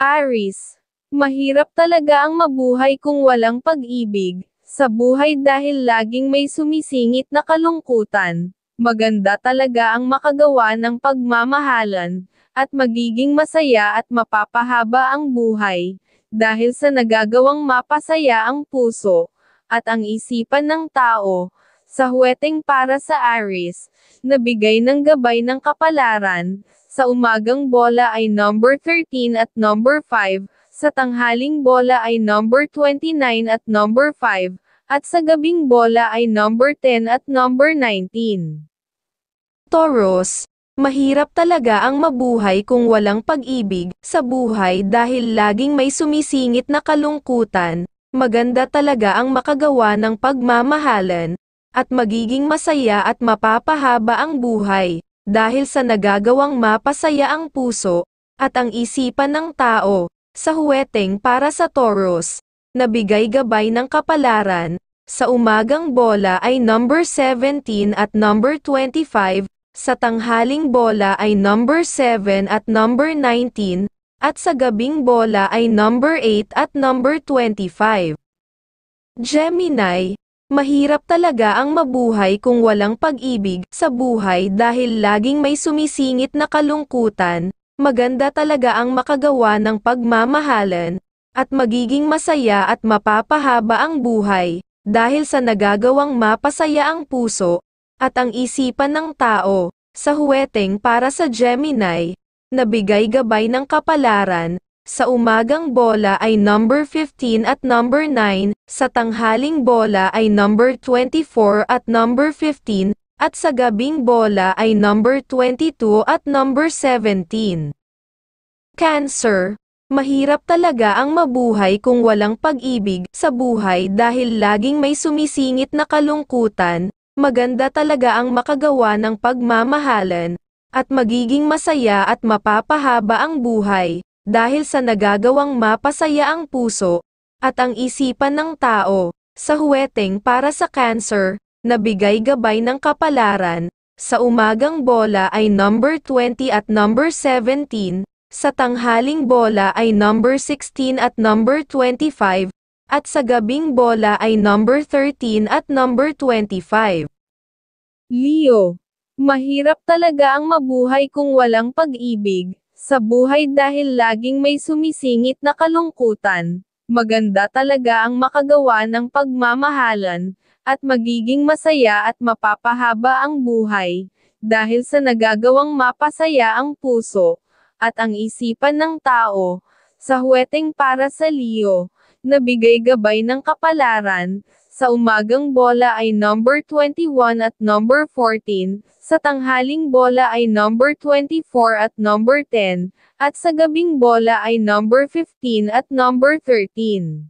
Aris. Mahirap talaga ang mabuhay kung walang pag-ibig, sa buhay dahil laging may sumisingit na kalungkutan. Maganda talaga ang makagawa ng pagmamahalan, at magiging masaya at mapapahaba ang buhay, dahil sa nagagawang mapasaya ang puso, at ang isipan ng tao, sa huweteng para sa Aris, nabigay ng gabay ng kapalaran, sa umagang bola ay number 13 at number 5, sa tanghaling bola ay number 29 at number 5, at sa gabing bola ay number 10 at number 19. Taurus, mahirap talaga ang mabuhay kung walang pag-ibig sa buhay dahil laging may sumisingit na kalungkutan. Maganda talaga ang makagawa ng pagmamahalan at magiging masaya at mapapahaba ang buhay dahil sa nagagawang mapasaya ang puso at ang isipan ng tao sa huweteng para sa Taurus, nabigay gabay ng kapalaran, sa umagang bola ay number 17 at number 25, sa tanghaling bola ay number 7 at number 19, at sa gabing bola ay number 8 at number 25. Gemini, Mahirap talaga ang mabuhay kung walang pag-ibig sa buhay dahil laging may sumisingit na kalungkutan, maganda talaga ang makagawa ng pagmamahalan, at magiging masaya at mapapahaba ang buhay, dahil sa nagagawang mapasaya ang puso, at ang isipan ng tao, sa huweteng para sa Gemini, nabigay gabay ng kapalaran, sa umagang bola ay number 15 at number 9, sa tanghaling bola ay number 24 at number 15, at sa gabing bola ay number 22 at number 17. Cancer Mahirap talaga ang mabuhay kung walang pag-ibig sa buhay dahil laging may sumisingit na kalungkutan, maganda talaga ang makagawa ng pagmamahalan, at magiging masaya at mapapahaba ang buhay, dahil sa nagagawang mapasaya ang puso at ang isipan ng tao sa huweteng para sa cancer na bigay gabay ng kapalaran sa umagang bola ay number 20 at number 17 sa tanghaling bola ay number 16 at number 25 at sa gabing bola ay number 13 at number 25. Leo, mahirap talaga ang mabuhay kung walang pag-ibig, sa buhay dahil laging may sumisingit na kalungkutan. Maganda talaga ang makagawa ng pagmamahalan, at magiging masaya at mapapahaba ang buhay, dahil sa nagagawang mapasaya ang puso, at ang isipan ng tao, sa huweteng para sa Leo, na bigay gabay ng kapalaran, sa umagang bola ay number 21 at number 14, sa tanghaling bola ay number 24 at number 10, at sa gabing bola ay number 15 at number 13.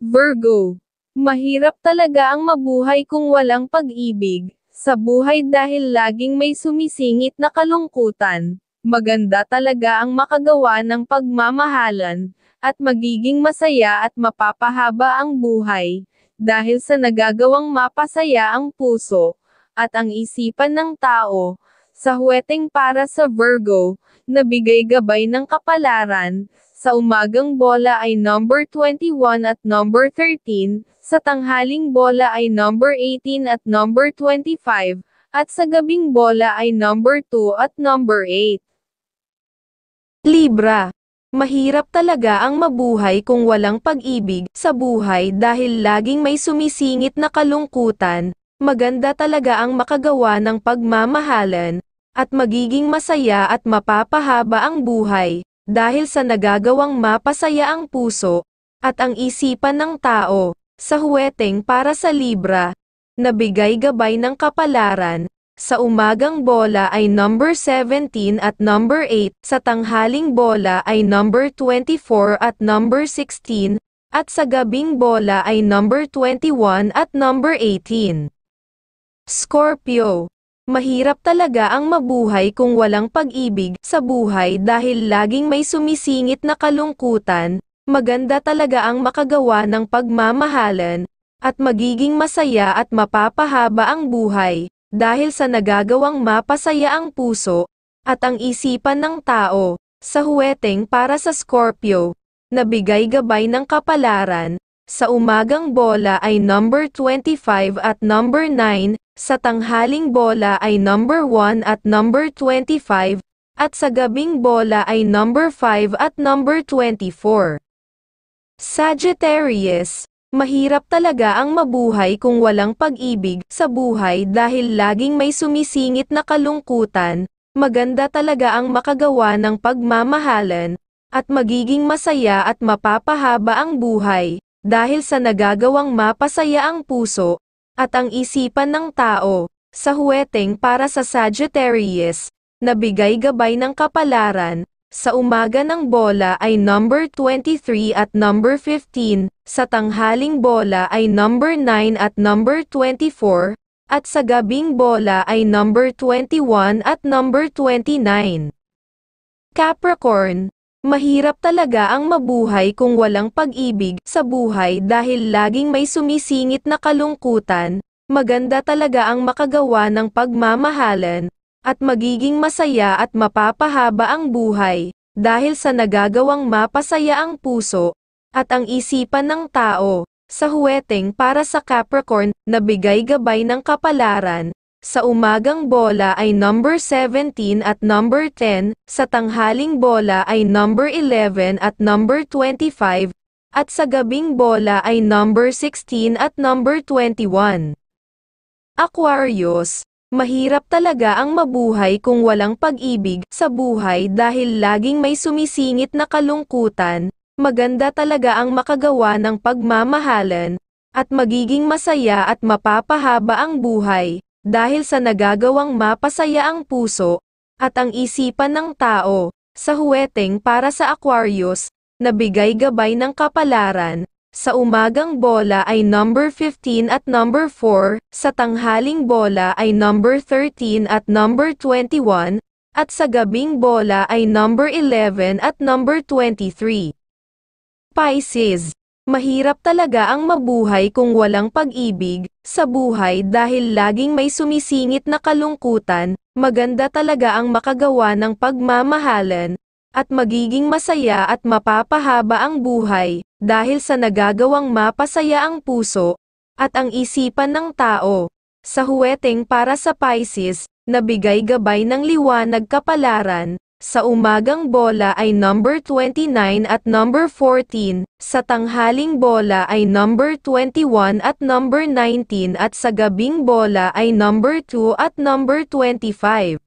Virgo. Mahirap talaga ang mabuhay kung walang pag-ibig, sa buhay dahil laging may sumisingit na kalungkutan. Maganda talaga ang makagawa ng pagmamahalan, at magiging masaya at mapapahaba ang buhay, dahil sa nagagawang mapasaya ang puso, at ang isipan ng tao, sa huweteng para sa Virgo, nabigay gabay ng kapalaran, sa umagang bola ay number 21 at number 13, sa tanghaling bola ay number 18 at number 25, at sa gabing bola ay number 2 at number 8. Libra Mahirap talaga ang mabuhay kung walang pag-ibig sa buhay dahil laging may sumisingit na kalungkutan, maganda talaga ang makagawa ng pagmamahalan, at magiging masaya at mapapahaba ang buhay, dahil sa nagagawang mapasaya ang puso, at ang isipan ng tao, sa huweteng para sa Libra, nabigay gabay ng kapalaran, sa umagang bola ay number 17 at number 8, sa tanghaling bola ay number 24 at number 16, at sa gabing bola ay number 21 at number 18. Scorpio Mahirap talaga ang mabuhay kung walang pag-ibig sa buhay dahil laging may sumisingit na kalungkutan, maganda talaga ang makagawa ng pagmamahalan, at magiging masaya at mapapahaba ang buhay dahil sa nagagawang mapasaya ang puso at ang isipan ng tao sa huweteng para sa Scorpio, nabigay gabay ng kapalaran, sa umagang bola ay number 25 at number 9, sa tanghaling bola ay number 1 at number 25, at sa gabing bola ay number 5 at number 24. Sagittarius, Mahirap talaga ang mabuhay kung walang pag-ibig sa buhay dahil laging may sumisingit na kalungkutan, maganda talaga ang makagawa ng pagmamahalan, at magiging masaya at mapapahaba ang buhay, dahil sa nagagawang mapasaya ang puso, at ang isipan ng tao, sa huweteng para sa Sagittarius, nabigay gabay ng kapalaran, sa umaga ng bola ay number 23 at number 15, sa tanghaling bola ay number 9 at number 24, at sa gabing bola ay number 21 at number 29. Capricorn, mahirap talaga ang mabuhay kung walang pag-ibig sa buhay dahil laging may sumisingit na kalungkutan, maganda talaga ang makagawa ng pagmamahalan, at magiging masaya at mapapahaba ang buhay, dahil sa nagagawang mapasaya ang puso, at ang isipan ng tao, sa huweteng para sa Capricorn, na bigay gabay ng kapalaran, sa umagang bola ay number 17 at number 10, sa tanghaling bola ay number 11 at number 25, at sa gabing bola ay number 16 at number 21. Aquarius, mahirap talaga ang mabuhay kung walang pag-ibig sa buhay dahil laging may sumisingit na kalungkutan, maganda talaga ang makagawa ng pagmamahalan, at magiging masaya at mapapahaba ang buhay, dahil sa nagagawang mapasaya ang puso, at ang isipan ng tao, sa huweteng para sa Aquarius, na bigay gabay ng kapalaran, sa umagang bola ay number 15 at number 4, sa tanghaling bola ay number 13 at number 21, at sa gabing bola ay number 11 at number 23. Pisces, mahirap talaga ang mabuhay kung walang pag-ibig sa buhay dahil laging may sumisingit na kalungkutan, maganda talaga ang makagawa ng pagmamahalan, at magiging masaya at mapapahaba ang buhay dahil sa nagagawang mapasaya ang puso at ang isipan ng tao. Sa huweteng para sa Pisces, nabigay gabay ng liwanag kapalaran, sa umagang bola ay number 29 at number 14, sa tanghaling bola ay number 21 at number 19 at sa gabing bola ay number 2 at number 25.